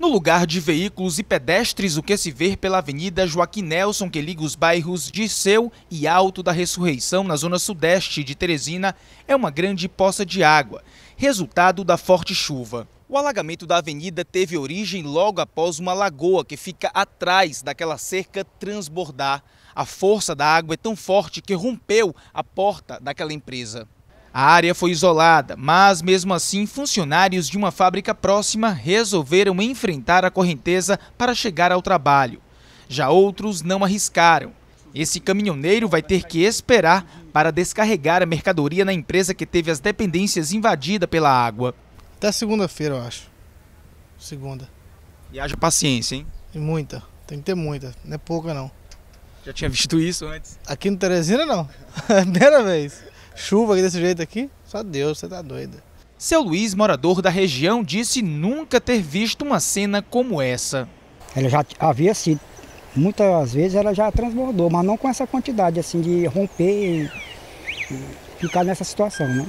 No lugar de veículos e pedestres, o que se vê pela Avenida Joaquim Nelson, que liga os bairros de Seu e Alto da Ressurreição, na zona sudeste de Teresina, é uma grande poça de água, resultado da forte chuva. O alagamento da avenida teve origem logo após uma lagoa que fica atrás daquela cerca transbordar. A força da água é tão forte que rompeu a porta daquela empresa. A área foi isolada, mas mesmo assim, funcionários de uma fábrica próxima resolveram enfrentar a correnteza para chegar ao trabalho. Já outros não arriscaram. Esse caminhoneiro vai ter que esperar para descarregar a mercadoria na empresa que teve as dependências invadida pela água. Até segunda-feira, eu acho. Segunda. E haja paciência, hein? E muita. Tem que ter muita. Não é pouca, não. Já tinha visto isso antes? Aqui no Teresina, não. É primeira vez chuva desse jeito aqui, só Deus, você tá doida. Seu Luiz, morador da região, disse nunca ter visto uma cena como essa. Ela já havia sido, muitas vezes ela já transbordou, mas não com essa quantidade assim de romper e ficar nessa situação, né?